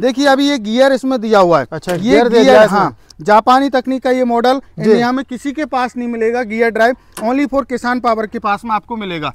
देखिए अभी ये गियर इसमें दिया हुआ है अच्छा ये गियर, गियर हाँ जापानी तकनीक का ये मॉडल इंडिया में किसी के पास नहीं मिलेगा gear drive only for Kisan power के पास में आपको मिलेगा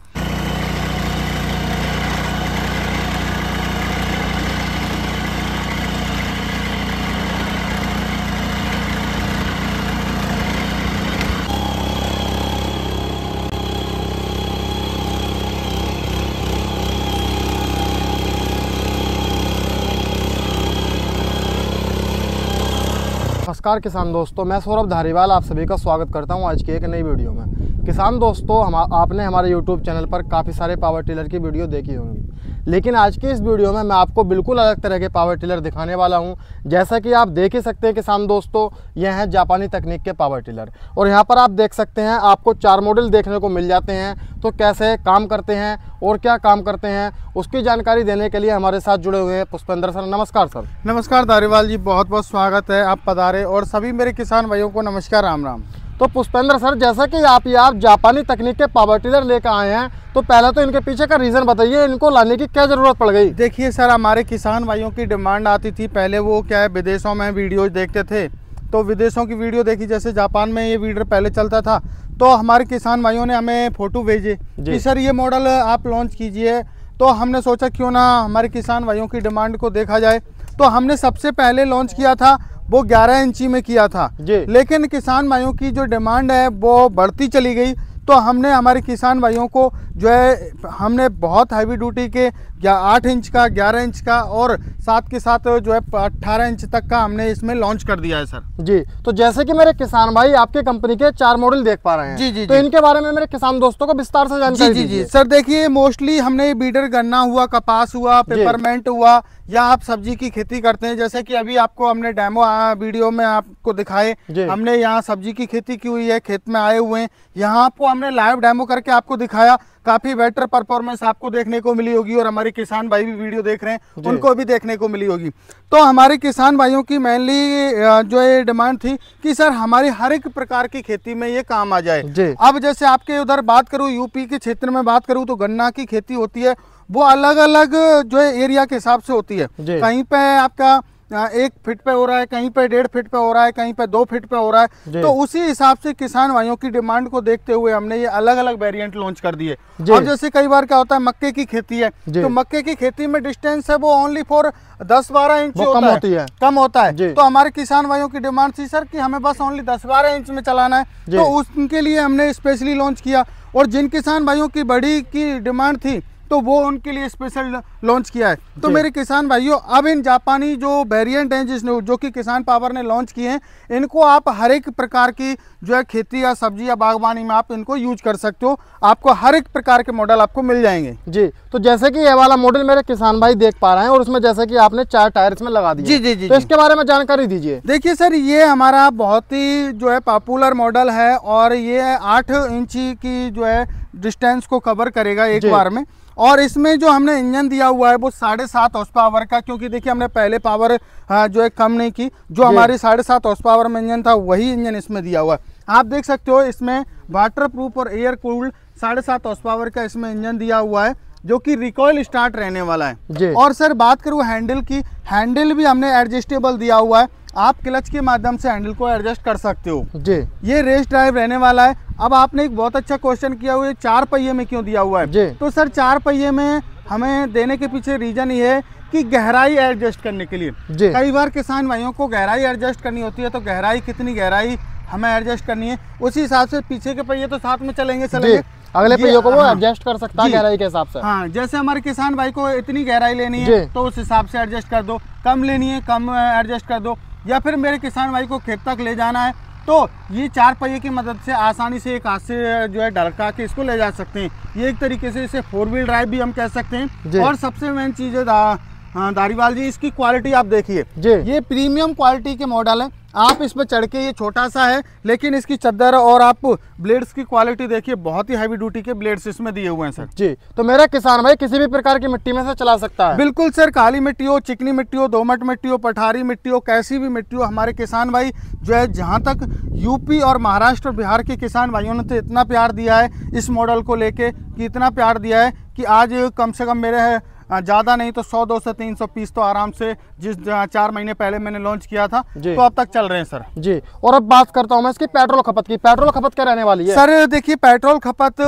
नमस्कार किसान दोस्तों मैं सौरभ धारीवाल आप सभी का स्वागत करता हूं आज की एक नई वीडियो में किसान दोस्तों हम आपने हमारे यूट्यूब चैनल पर काफ़ी सारे पावर टिलर की वीडियो देखी होंगी लेकिन आज की इस वीडियो में मैं आपको बिल्कुल अलग तरह के पावर टिलर दिखाने वाला हूं जैसा कि आप देख ही सकते हैं किसान दोस्तों यह हैं जापानी तकनीक के पावर टिलर और यहां पर आप देख सकते हैं आपको चार मॉडल देखने को मिल जाते हैं तो कैसे काम करते हैं और क्या काम करते हैं उसकी जानकारी देने के लिए हमारे साथ जुड़े हुए हैं पुष्पेंद्र सर नमस्कार सर नमस्कार धारीवाल जी बहुत बहुत स्वागत है आप पधारे और सभी मेरे किसान भाइयों को नमस्कार राम राम तो पुष्पेंद्र सर जैसा कि आप ये आप जापानी तकनीक के पावर टिलर लेकर आए हैं तो पहले तो इनके पीछे का रीज़न बताइए इनको लाने की क्या ज़रूरत पड़ गई देखिए सर हमारे किसान भाइयों की डिमांड आती थी पहले वो क्या है विदेशों में वीडियोज देखते थे तो विदेशों की वीडियो देखी जैसे जापान में ये वीडियो पहले चलता था तो हमारे किसान भाइयों ने हमें फ़ोटो भेजे कि सर ये मॉडल आप लॉन्च कीजिए तो हमने सोचा क्यों ना हमारे किसान भाइयों की डिमांड को देखा जाए तो हमने सबसे पहले लॉन्च किया था वो 11 इंची में किया था लेकिन किसान भाइयों की जो डिमांड है वो बढ़ती चली गई तो हमने हमारे किसान भाइयों को जो है हमने बहुत हैवी ड्यूटी के या आठ इंच का ग्यारह इंच का और साथ के साथ जो है अट्ठारह इंच तक का हमने इसमें लॉन्च कर दिया है सर जी तो जैसे कि मेरे किसान भाई आपके कंपनी के चार मॉडल देख पा रहे हैं जी जी तो जी। इनके बारे में मेरे किसान दोस्तों को विस्तार से जानकारी जी जी जी सर देखिए मोस्टली हमने बीडर गन्ना हुआ कपास हुआ पेपरमेंट हुआ या आप सब्जी की खेती करते हैं जैसे कि अभी आपको हमने डेमो वीडियो में आपको दिखाए हमने यहाँ सब्जी की खेती की हुई है खेत में आए हुए हैं यहाँ आपको सामने लाइव डेमो करके आपको दिखाया काफी बेटर परफॉर्मेंस आपको देखने को मिली होगी और हमारे किसान भाई भी वीडियो देख रहे हैं उनको भी देखने को मिली होगी तो हमारे किसान भाइयों की मेनली जो ये डिमांड थी कि सर हमारी हर एक प्रकार की खेती में ये काम आ जाए अब जैसे आपके उधर बात करूँ यूपी के क्षेत्र में बात करूँ तो गन्ना की खेती होती है वो अलग अलग जो है एरिया के हिसाब से होती है कहीं पे आपका एक फिट पे हो रहा है कहीं पे डेढ़ फिट पे हो रहा है कहीं पे दो फिट पे हो रहा है तो उसी हिसाब से किसान भाइयों की डिमांड को देखते हुए हमने ये अलग अलग वेरिएंट लॉन्च कर दिए अब जैसे कई बार क्या होता है मक्के की खेती है तो मक्के की खेती में डिस्टेंस है वो ओनली फॉर दस बारह इंच होता कम है, होती है कम होता है तो हमारे किसान भाइयों की डिमांड थी सर की हमें बस ओनली दस बारह इंच में चलाना है तो उसके लिए हमने स्पेशली लॉन्च किया और जिन किसान भाइयों की बड़ी की डिमांड थी तो वो उनके लिए स्पेशल लॉन्च किया है तो मेरे किसान भाइयों अब इन जापानी जो वेरिएंट हैं जिसने जो कि किसान पावर ने लॉन्च किए हैं इनको आप हर एक प्रकार की जो है खेती या सब्जी या बागवानी में आप इनको यूज कर सकते हो आपको हर एक प्रकार के मॉडल आपको मिल जाएंगे जी तो जैसे कि ये वाला मॉडल मेरे किसान भाई देख पा रहे हैं और उसमें जैसे कि आपने चार टायर इसमें लगा दी जी जी जी तो इसके बारे में जानकारी दीजिए देखिए सर ये हमारा बहुत ही जो है पॉपुलर मॉडल है और ये आठ इंची की जो है डिस्टेंस को कवर करेगा एक बार में और इसमें जो हमने इंजन दिया हुआ है वो साढ़े सात हाउस पावर का क्योंकि देखिए हमने पहले पावर हाँ, जो है कम नहीं की जो हमारी साढ़े सात हाउस पावर में इंजन था वही इंजन इसमें दिया हुआ है आप देख सकते हो इसमें वाटर प्रूफ और एयर कूल्ड साढ़े सात हाउस पावर का इसमें इंजन दिया हुआ है जो कि रिकॉयल स्टार्ट रहने वाला है और सर बात करूँ हैंडल की हैंडल भी हमने एडजस्टेबल दिया हुआ है आप क्लच के माध्यम से हैंडल को एडजस्ट कर सकते हो जी ये रेस ड्राइव रहने वाला है अब आपने एक बहुत अच्छा क्वेश्चन किया हुआ है चार पहिए में क्यों दिया हुआ है जी तो सर चार पहिए में हमें देने के पीछे रीजन ये है कि गहराई एडजस्ट करने के लिए कई बार किसान भाइयों को गहराई एडजस्ट करनी होती है तो गहराई कितनी गहराई हमें एडजस्ट करनी है उसी हिसाब से पीछे के पहिए तो साथ में चलेंगे चलेंगे अगले पहियों को वो हाँ। एडजस्ट कर सकता है गहराई के हिसाब से हाँ जैसे हमारे किसान भाई को इतनी गहराई लेनी है तो उस हिसाब से एडजस्ट कर दो कम लेनी है कम एडजस्ट कर दो या फिर मेरे किसान भाई को खेत तक ले जाना है तो ये चार पहिए की मदद से आसानी से एक हाथ से जो है डलका के इसको ले जा सकते हैं ये एक तरीके से इसे फोर व्हील ड्राइव भी हम कह सकते हैं और सबसे मेन चीज़ है दा, दारीवाल जी इसकी क्वालिटी आप देखिए ये प्रीमियम क्वालिटी के मॉडल है आप इस पर चढ़ के ये छोटा सा है लेकिन इसकी चद्दर और आप ब्लेड्स की क्वालिटी देखिए बहुत ही हैवी ड्यूटी के ब्लेड्स इसमें दिए हुए हैं सर जी तो मेरा किसान भाई किसी भी प्रकार की मिट्टी में से चला सकता है बिल्कुल सर काली मिट्टी हो चिकनी मिट्टी हो दोमट मिट्टी हो पठारी मिट्टी हो कैसी भी मिट्टी हो हमारे किसान भाई जो है जहाँ तक यूपी और महाराष्ट्र और बिहार के किसान भाइयों ने तो इतना प्यार दिया है इस मॉडल को लेके कि इतना प्यार दिया है कि आज कम से कम मेरे है ज़्यादा नहीं तो सौ दो सौ तीन सौ पीस तो आराम से जिस चार महीने पहले मैंने लॉन्च किया था तो अब तक चल रहे हैं सर जी और अब बात करता हूँ मैं इसकी पेट्रोल खपत की पेट्रोल खपत क्या रहने वाली है सर देखिए पेट्रोल खपत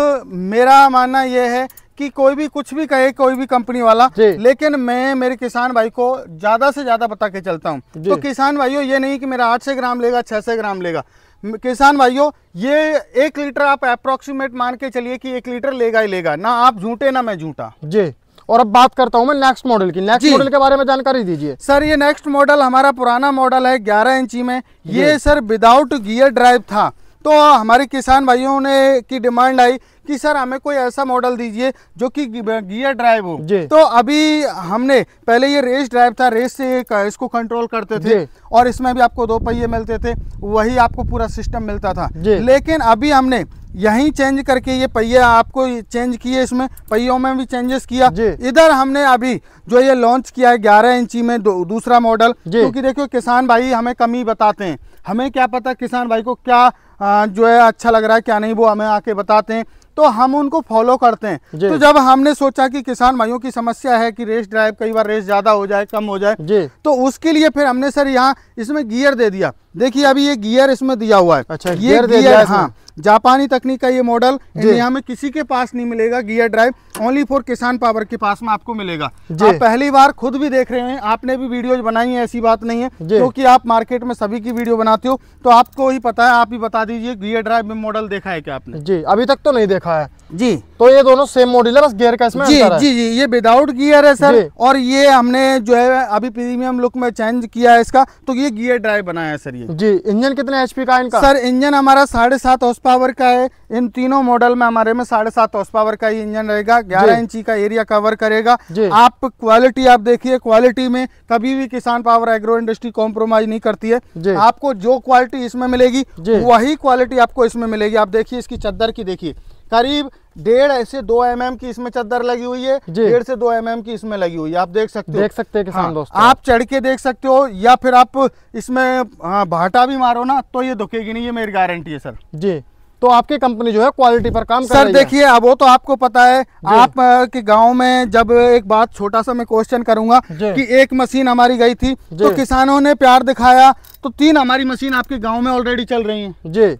मेरा मानना यह है कि कोई भी कुछ भी कहे कोई भी कंपनी वाला लेकिन मैं मेरे किसान भाई को ज्यादा से ज्यादा बता के चलता हूँ तो किसान भाइयों ये नहीं कि मेरा 800 ग्राम लेगा 600 ग्राम लेगा किसान भाइयों ये एक लीटर आप अप्रोक्सीमेट मान के चलिए कि एक लीटर लेगा ही लेगा ना आप झूठे ना मैं झूठा जी और अब बात करता हूँ मैं नेक्स्ट मॉडल की नेक्स्ट मॉडल के बारे में जानकारी दीजिए सर ये नेक्स्ट मॉडल हमारा पुराना मॉडल है ग्यारह इंची में ये सर विदाउट गियर ड्राइव था तो हमारे किसान भाइयों ने की डिमांड आई कि सर हमें कोई ऐसा मॉडल दीजिए जो कि गियर ड्राइव हो तो अभी हमने पहले ये रेस ड्राइव था रेस से इसको कंट्रोल करते थे और इसमें भी आपको दो पहिए मिलते थे वही आपको पूरा सिस्टम मिलता था लेकिन अभी हमने यही चेंज करके ये पहिए आपको चेंज किए इसमें पहियों में भी चेंजेस किया इधर हमने अभी जो ये लॉन्च किया है ग्यारह इंची में दूसरा मॉडल क्योंकि देखियो किसान भाई हमें कमी बताते हैं हमें क्या पता किसान भाई को क्या जो है अच्छा लग रहा है क्या नहीं वो हमें आके बताते हैं तो हम उनको फॉलो करते हैं तो जब हमने सोचा कि किसान भाइयों की समस्या है कि रेस ड्राइव कई बार रेस ज़्यादा हो जाए कम हो जाए तो उसके लिए फिर हमने सर यहाँ इसमें गियर दे दिया देखिए अभी ये गियर इसमें दिया हुआ है अच्छा ये गियर, गियर दिया हाँ जापानी तकनीक का ये मॉडल इंडिया में किसी के पास नहीं मिलेगा gear drive only for Kisan power के पास में आपको मिलेगा आप पहली बार खुद भी देख रहे हैं आपने भी वीडियोज बनाई है ऐसी बात नहीं है क्योंकि आप मार्केट में सभी की वीडियो बनाते हो तो आपको ही पता है आप ही बता दीजिए गियर ड्राइव में मॉडल देखा है क्या आपने जी अभी तक तो नहीं देखा है जी तो ये दोनों सेम मॉडल है बस गियर का इसमें जी जी जी ये विदाउट गियर है सर और ये हमने जो है अभी प्रीमियम लुक में चेंज किया है इसका तो ये गियर ड्राइव बनाया है सर ये जी इंजन कितने एचपी का इनका सर इंजन हमारा साढ़े सात हॉर्स पावर का है इन तीनों मॉडल में हमारे में साढ़े सात हॉर्स पावर का ही इंजन रहेगा ग्यारह इंची का एरिया कवर करेगा आप क्वालिटी आप देखिए क्वालिटी में कभी भी किसान पावर एग्रो इंडस्ट्री कॉम्प्रोमाइज नहीं करती है आपको जो क्वालिटी इसमें मिलेगी वही क्वालिटी आपको इसमें मिलेगी आप देखिए इसकी चद्दर की देखिए करीब डेढ़ से दो एम mm की इसमें चादर लगी हुई है डेढ़ से दो एम mm की इसमें लगी हुई है आप देख सकते हो देख सकते हैं किसान हाँ, दोस्तों आप चढ़ के देख सकते हो या फिर आप इसमें हाँ, भाटा भी मारो ना तो ये दुखेगी नहीं ये मेरी गारंटी है सर जी तो आपकी कंपनी जो है क्वालिटी पर काम सर देखिए अब वो तो आपको पता है आप के गांव में जब एक बात छोटा सा मैं क्वेश्चन करूंगा कि एक मशीन हमारी गई थी तो किसानों ने प्यार दिखाया तो तीन हमारी मशीन आपके गांव में ऑलरेडी चल रही हैं जी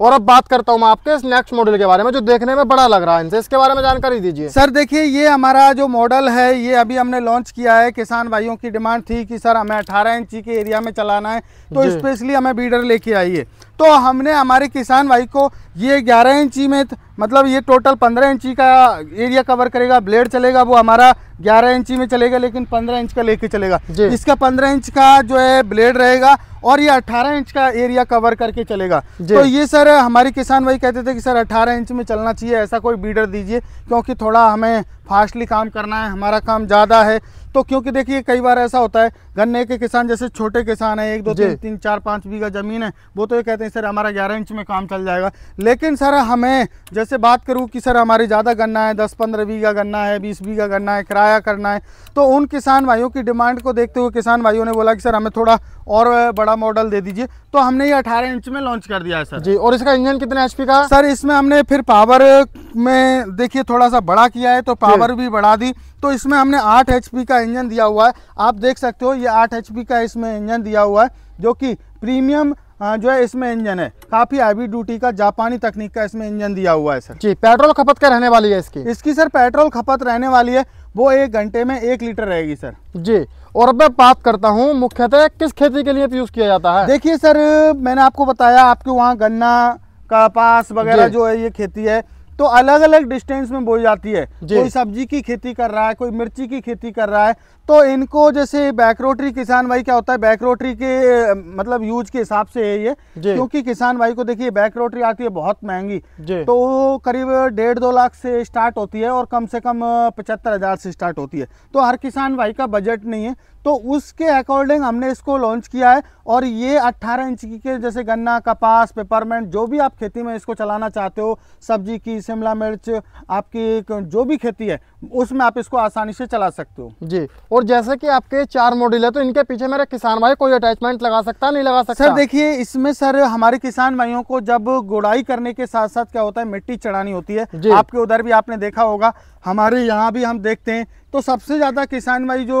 और अब बात करता हूँ मैं आपके इस नेक्स्ट मॉडल के बारे में जो देखने में बड़ा लग रहा है इनसे इसके बारे में जानकारी दीजिए सर देखिए ये हमारा जो मॉडल है ये अभी हमने लॉन्च किया है किसान भाइयों की डिमांड थी कि सर हमें अठारह इंची के एरिया में चलाना है तो स्पेशली हमें बीडर लेके आइए तो हमने हमारे किसान भाई को ये 11 इंची में मतलब ये टोटल 15 इंची का एरिया कवर करेगा ब्लेड चलेगा वो हमारा 11 इंची में चलेगा लेकिन 15 इंच का लेके चलेगा इसका 15 इंच का जो है ब्लेड रहेगा और ये 18 इंच का एरिया कवर करके चलेगा तो ये सर हमारे किसान भाई कहते थे कि सर 18 इंच में चलना चाहिए ऐसा कोई बीडर दीजिए क्योंकि थोड़ा हमें फास्टली काम करना है हमारा काम ज़्यादा है तो क्योंकि देखिए कई बार ऐसा होता है गन्ने के किसान जैसे छोटे किसान है एक दो तीन तीन चार पाँच बीघा जमीन है वो तो ये कहते हैं सर हमारा ग्यारह इंच में काम चल जाएगा लेकिन सर हमें जैसे बात करूँ कि सर हमारी ज़्यादा गन्ना है दस पंद्रह बीघा गन्ना है बीस बीघा गन्ना है किराया करना है तो उन किसान भाइयों की डिमांड को देखते हुए किसान भाइयों ने बोला कि सर हमें थोड़ा और बड़ा मॉडल दे दीजिए तो हमने ये अठारह इंच में लॉन्च कर दिया है सर जी और इसका इंजन कितना एचपी का सर इसमें हमने फिर पावर में देखिए थोड़ा सा बड़ा किया है तो पावर भी बढ़ा दी तो इसमें हमने आठ एच का इंजन दिया हुआ है आप देख सकते हो ये आठ एच का इसमें इंजन दिया हुआ है जो कि प्रीमियम जो है इसमें इंजन है काफी हैवी ड्यूटी का जापानी तकनीक का इसमें इंजन दिया हुआ है सर जी पेट्रोल खपत क्या रहने वाली है इसकी इसकी सर पेट्रोल खपत रहने वाली है वो एक घंटे में एक लीटर रहेगी सर जी और अब मैं बात करता हूँ मुख्यतः किस खेती के लिए यूज किया जाता है देखिए सर मैंने आपको बताया आपके वहाँ गन्ना कपास वगैरह जो है ये खेती है तो अलग अलग डिस्टेंस में बोई जाती है कोई सब्जी की खेती कर रहा है कोई मिर्ची की खेती कर रहा है तो इनको जैसे बैक रोटरी किसान भाई क्या होता है बैक रोटरी के मतलब यूज के हिसाब से है ये क्योंकि किसान भाई को देखिए बैक रोटरी आती है बहुत महंगी तो करीब डेढ़ दो लाख से स्टार्ट होती है और कम से कम पचहत्तर हज़ार से स्टार्ट होती है तो हर किसान भाई का बजट नहीं है तो उसके अकॉर्डिंग हमने इसको लॉन्च किया है और ये अट्ठारह इंच की के जैसे गन्ना कपास पेपरमेंट जो भी आप खेती में इसको चलाना चाहते हो सब्जी की शिमला मिर्च आपकी जो भी खेती है उसमें आप इसको आसानी से चला सकते हो जी और जैसे कि आपके चार मॉडल है तो इनके पीछे मेरे किसान भाई कोई अटैचमेंट लगा सकता नहीं लगा सकता सर देखिए इसमें सर हमारे किसान भाइयों को जब गोड़ाई करने के साथ साथ क्या होता है मिट्टी चढ़ानी होती है आपके उधर भी आपने देखा होगा हमारे यहाँ भी हम देखते हैं तो सबसे ज्यादा किसान भाई जो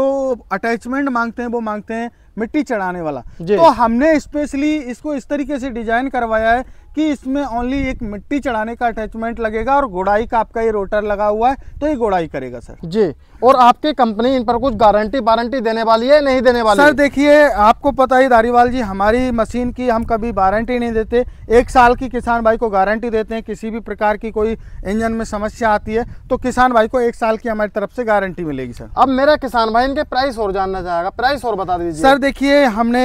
अटैचमेंट मांगते हैं वो मांगते हैं मिट्टी चढ़ाने वाला तो हमने स्पेशली इसको इस तरीके से डिजाइन करवाया है कि इसमें ओनली एक मिट्टी चढ़ाने का अटैचमेंट लगेगा और गोड़ाई का आपका ये रोटर लगा हुआ है तो ये गोड़ाई करेगा सर जी और आपकी कंपनी इन पर कुछ गारंटी वारंटी देने वाली है नहीं देने वाली सर देखिए आपको पता ही धारीवाल जी हमारी मशीन की हम कभी वारंटी नहीं देते एक साल की किसान भाई को गारंटी देते हैं किसी भी प्रकार की कोई इंजन में समस्या आती है तो किसान भाई को एक साल की हमारी तरफ से गारंटी मिलेगी सर अब मेरा किसान भाई इनके प्राइस और जानना चाहेगा प्राइस और बता दीजिए सर देखिए हमने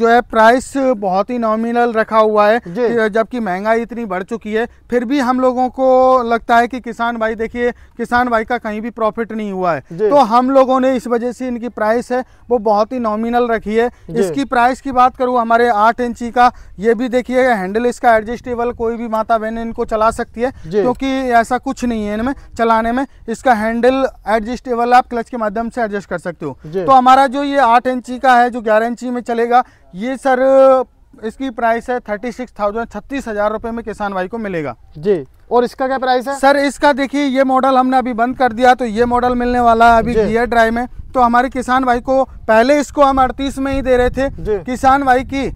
जो है प्राइस बहुत ही नॉमिनल रखा हुआ है जबकि महंगाई इतनी बढ़ चुकी है फिर भी हम लोगों को लगता है कि किसान भाई देखिए किसान भाई का कहीं भी प्रॉफिट नहीं हुआ हुआ है तो हम लोगों ने इस वजह से इनकी प्राइस है वो बहुत ही नॉमिनल रखी है इसकी प्राइस की बात करूँ हमारे आठ इंची का ये भी देखिए हैंडल इसका एडजस्टेबल कोई भी माता बहन इनको चला सकती है क्योंकि ऐसा कुछ नहीं है इनमें चलाने में इसका हैंडल एडजस्टेबल आप क्लच के माध्यम से एडजस्ट कर सकते हो तो हमारा जो ये आठ इंची का है जो ग्यारह इंची में चलेगा ये सर इसकी प्राइस है थर्टी सिक्स थाउजेंड छत्तीस हजार रूपए में किसान भाई को मिलेगा जी और इसका क्या प्राइस है सर इसका देखिए ये मॉडल हमने अभी बंद कर दिया तो ये मॉडल मिलने वाला है अभी गियर ड्राइव में तो हमारे किसान भाई को पहले इसको हम अड़तीस में ही दे रहे थे किसान भाई की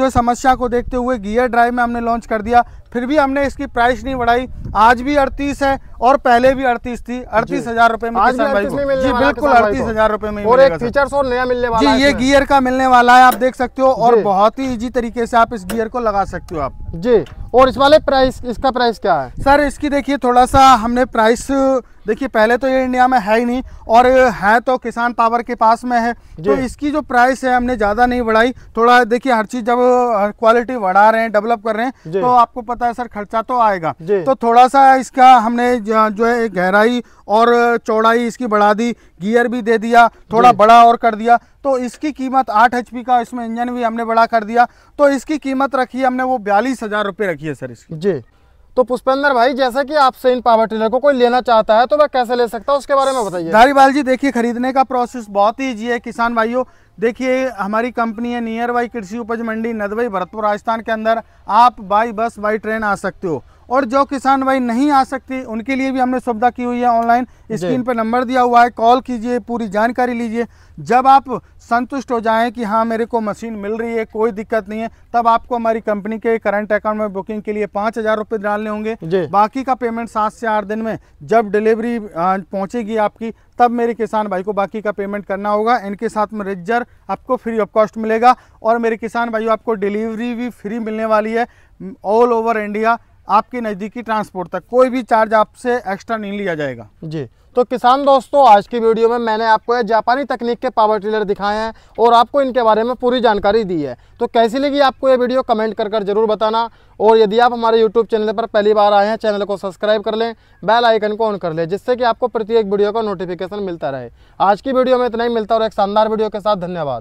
जो समस्या को देखते हुए गियर ड्राइव में हमने लॉन्च कर दिया फिर भी हमने इसकी प्राइस नहीं बढ़ाई आज भी अड़तीस है और पहले भी अड़तीस थी अड़तीस हजार रुपए में आज किसान भाई को जी बिल्कुल अड़तीस हजार रुपए में और एक फीचर्स और नया मिलने वाला जी ये गियर का मिलने वाला है आप देख सकते हो और बहुत ही इजी तरीके से आप इस गियर को लगा सकते हो आप जी और इस वाले प्राइस इसका प्राइस क्या है सर इसकी देखिए थोड़ा सा हमने प्राइस देखिए पहले तो ये इंडिया में है ही नहीं और है तो किसान पावर के पास में है तो इसकी जो प्राइस है हमने ज़्यादा नहीं बढ़ाई थोड़ा देखिए हर चीज़ जब क्वालिटी बढ़ा रहे हैं डेवलप कर रहे हैं तो आपको पता होता है सर खर्चा तो आएगा तो थोड़ा सा इसका हमने जो है गहराई और चौड़ाई इसकी बढ़ा दी गियर भी दे दिया थोड़ा बड़ा और कर दिया तो इसकी कीमत आठ एच का इसमें इंजन भी हमने बड़ा कर दिया तो इसकी कीमत रखी हमने वो बयालीस हजार रुपये रखी है सर इसकी जी तो पुष्पेंद्र भाई जैसा कि आपसे इन पावर टिलर को कोई लेना चाहता है तो वह कैसे ले सकता है उसके बारे में बताइए धारीवाल जी देखिए खरीदने का प्रोसेस बहुत ही ईजी है किसान भाइयों देखिए हमारी कंपनी है नियर बाई कृषि उपज मंडी नदवई भरतपुर राजस्थान के अंदर आप बाई बस बाई ट्रेन आ सकते हो और जो किसान भाई नहीं आ सकते उनके लिए भी हमने सुविधा की हुई है ऑनलाइन स्क्रीन पर नंबर दिया हुआ है कॉल कीजिए पूरी जानकारी लीजिए जब आप संतुष्ट हो जाएं कि हाँ मेरे को मशीन मिल रही है कोई दिक्कत नहीं है तब आपको हमारी कंपनी के करंट अकाउंट में बुकिंग के लिए पाँच हज़ार रुपये डालने होंगे बाकी का पेमेंट सात से आठ दिन में जब डिलीवरी पहुँचेगी आपकी तब मेरे किसान भाई को बाकी का पेमेंट करना होगा इनके साथ में रेजर आपको फ्री ऑफ कॉस्ट मिलेगा और मेरे किसान भाई आपको डिलीवरी भी फ्री मिलने वाली है ऑल ओवर इंडिया आपके नज़दीकी ट्रांसपोर्ट तक कोई भी चार्ज आपसे एक्स्ट्रा नहीं लिया जाएगा जी तो किसान दोस्तों आज की वीडियो में मैंने आपको यह जापानी तकनीक के पावर टिलर दिखाए हैं और आपको इनके बारे में पूरी जानकारी दी है तो कैसी लगी आपको ये वीडियो कमेंट कर कर जरूर बताना और यदि आप हमारे यूट्यूब चैनल पर पहली बार आए हैं चैनल को सब्सक्राइब कर लें बेल आइकन को ऑन कर लें जिससे कि आपको प्रत्येक वीडियो का नोटिफिकेशन मिलता रहे आज की वीडियो में इतना ही मिलता और एक शानदार वीडियो के साथ धन्यवाद